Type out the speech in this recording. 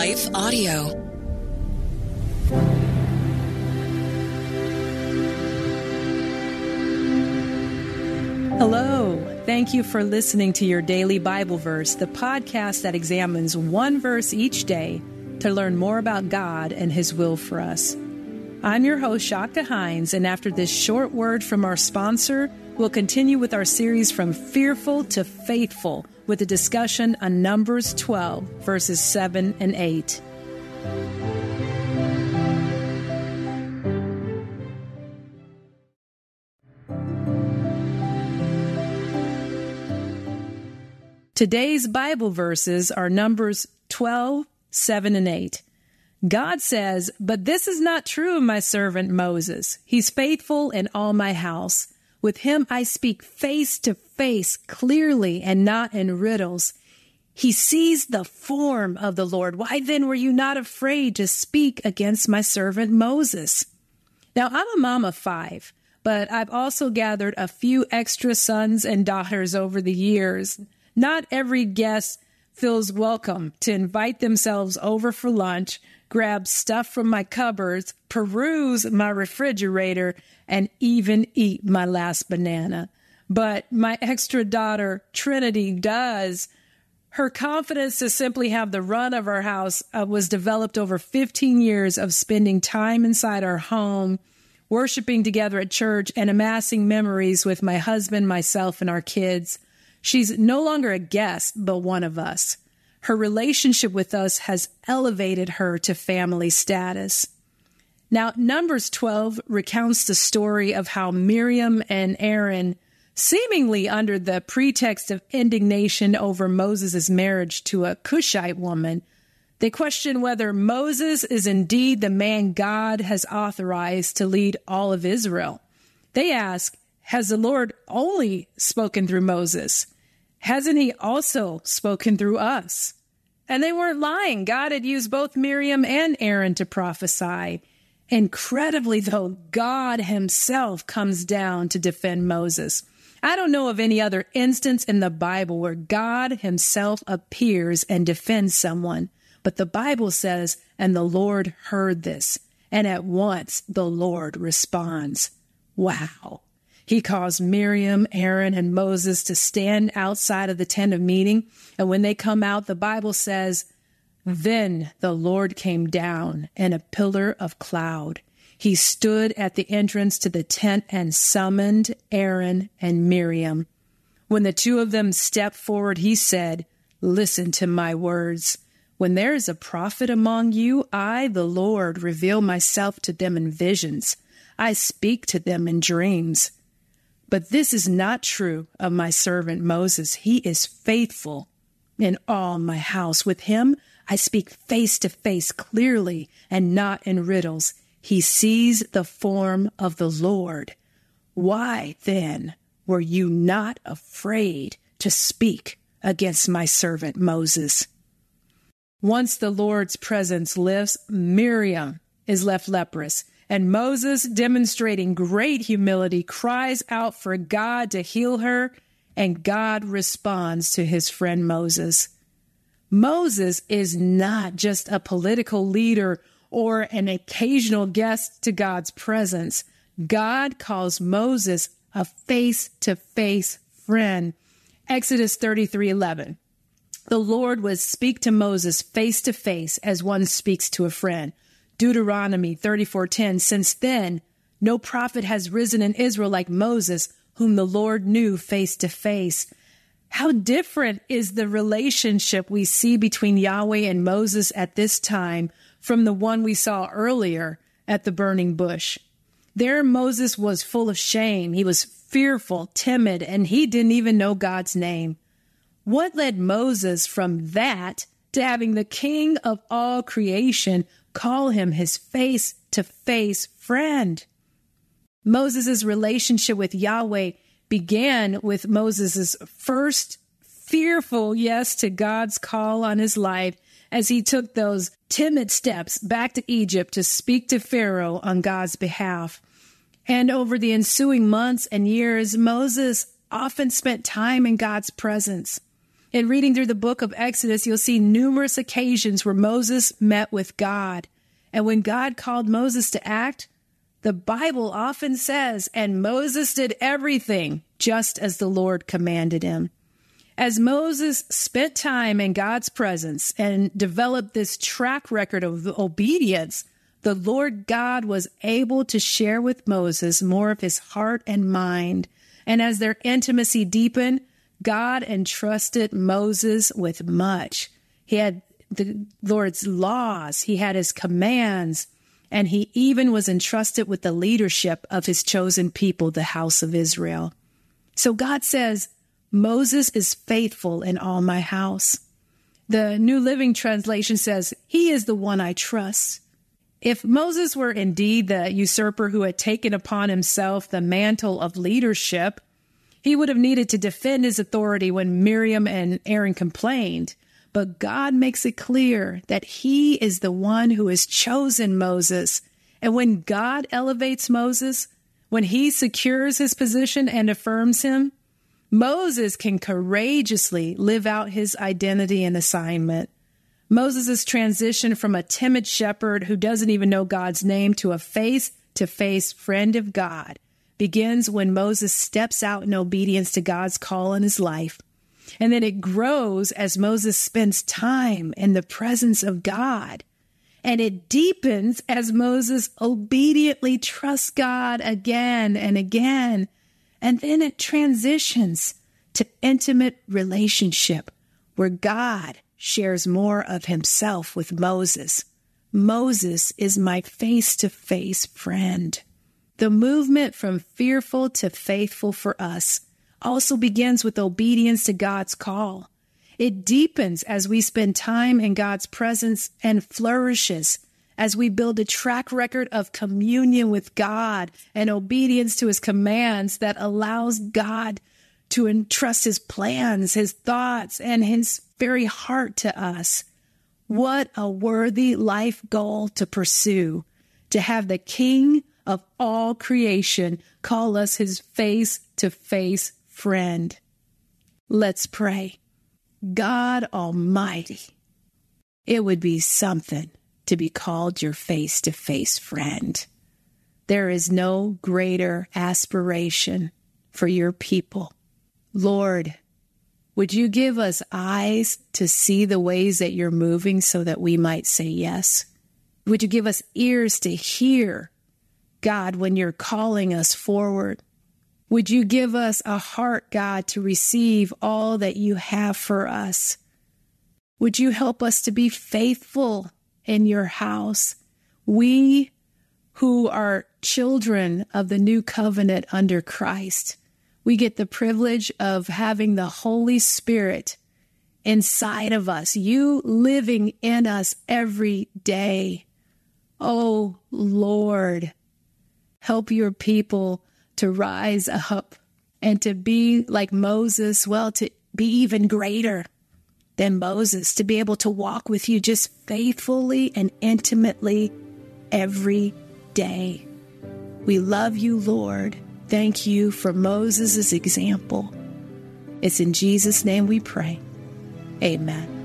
Life Audio. Hello. Thank you for listening to your daily Bible verse, the podcast that examines one verse each day to learn more about God and His will for us. I'm your host, Shaka Hines, and after this short word from our sponsor, we'll continue with our series from fearful to faithful with a discussion on Numbers 12, verses 7 and 8. Today's Bible verses are Numbers 12, 7, and 8. God says, But this is not true of my servant Moses. He's faithful in all my house. With him I speak face to face clearly and not in riddles. He sees the form of the Lord. Why then were you not afraid to speak against my servant Moses? Now I'm a mom of five, but I've also gathered a few extra sons and daughters over the years. Not every guest feels welcome to invite themselves over for lunch grab stuff from my cupboards, peruse my refrigerator, and even eat my last banana. But my extra daughter, Trinity, does. Her confidence to simply have the run of our house uh, was developed over 15 years of spending time inside our home, worshiping together at church, and amassing memories with my husband, myself, and our kids. She's no longer a guest, but one of us her relationship with us has elevated her to family status. Now, Numbers 12 recounts the story of how Miriam and Aaron, seemingly under the pretext of indignation over Moses' marriage to a Cushite woman, they question whether Moses is indeed the man God has authorized to lead all of Israel. They ask, Has the Lord only spoken through Moses? Hasn't he also spoken through us? And they weren't lying. God had used both Miriam and Aaron to prophesy. Incredibly, though, God himself comes down to defend Moses. I don't know of any other instance in the Bible where God himself appears and defends someone, but the Bible says, and the Lord heard this, and at once the Lord responds. Wow. He caused Miriam, Aaron, and Moses to stand outside of the tent of meeting. And when they come out, the Bible says, Then the Lord came down in a pillar of cloud. He stood at the entrance to the tent and summoned Aaron and Miriam. When the two of them stepped forward, he said, Listen to my words. When there is a prophet among you, I, the Lord, reveal myself to them in visions. I speak to them in dreams. But this is not true of my servant Moses. He is faithful in all my house. With him, I speak face to face clearly and not in riddles. He sees the form of the Lord. Why then were you not afraid to speak against my servant Moses? Once the Lord's presence lifts, Miriam is left leprous. And Moses, demonstrating great humility, cries out for God to heal her, and God responds to his friend Moses. Moses is not just a political leader or an occasional guest to God's presence. God calls Moses a face to face friend. Exodus 33 11. The Lord would speak to Moses face to face as one speaks to a friend. Deuteronomy 34:10 Since then no prophet has risen in Israel like Moses whom the Lord knew face to face. How different is the relationship we see between Yahweh and Moses at this time from the one we saw earlier at the burning bush? There, Moses was full of shame. He was fearful, timid, and he didn't even know God's name. What led Moses from that to having the king of all creation call him his face to face friend. Moses' relationship with Yahweh began with Moses' first fearful yes to God's call on his life as he took those timid steps back to Egypt to speak to Pharaoh on God's behalf. And over the ensuing months and years, Moses often spent time in God's presence. In reading through the book of Exodus, you'll see numerous occasions where Moses met with God. And when God called Moses to act, the Bible often says, and Moses did everything just as the Lord commanded him. As Moses spent time in God's presence and developed this track record of obedience, the Lord God was able to share with Moses more of his heart and mind. And as their intimacy deepened, God entrusted Moses with much. He had the Lord's laws, he had his commands, and he even was entrusted with the leadership of his chosen people, the house of Israel. So God says, Moses is faithful in all my house. The New Living Translation says, He is the one I trust. If Moses were indeed the usurper who had taken upon himself the mantle of leadership, he would have needed to defend his authority when Miriam and Aaron complained. But God makes it clear that he is the one who has chosen Moses. And when God elevates Moses, when he secures his position and affirms him, Moses can courageously live out his identity and assignment. Moses' transition from a timid shepherd who doesn't even know God's name to a face to face friend of God begins when Moses steps out in obedience to God's call in his life. And then it grows as Moses spends time in the presence of God. And it deepens as Moses obediently trusts God again and again. And then it transitions to intimate relationship where God shares more of himself with Moses. Moses is my face to face friend. The movement from fearful to faithful for us also begins with obedience to God's call. It deepens as we spend time in God's presence and flourishes as we build a track record of communion with God and obedience to his commands that allows God to entrust his plans, his thoughts, and his very heart to us. What a worthy life goal to pursue to have the King of all creation call us his face to face friend. Let's pray. God Almighty, it would be something to be called your face to face friend. There is no greater aspiration for your people. Lord, would you give us eyes to see the ways that you're moving so that we might say yes? Would you give us ears to hear God, when you're calling us forward. Would you give us a heart, God, to receive all that you have for us? Would you help us to be faithful in your house? We who are children of the new covenant under Christ, we get the privilege of having the Holy Spirit inside of us, you living in us every day. Oh, Lord. Help your people to rise up and to be like Moses, well, to be even greater than Moses, to be able to walk with you just faithfully and intimately every day. We love you, Lord. Thank you for Moses' example. It's in Jesus' name we pray. Amen.